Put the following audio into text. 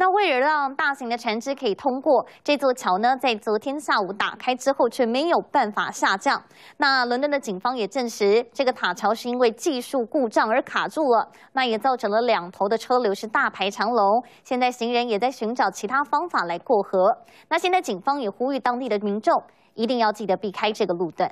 那为了让大型的船只可以通过这座桥呢，在昨天下午打开之后，却没有办法下降。那伦敦的警方也证实，这个塔桥是因为技术故障而卡住了。那也造成了两头的车流是大排长龙。现在行人也在寻找其他方法来过河。那现在警方也呼吁当地的民众一定要记得避开这个路段。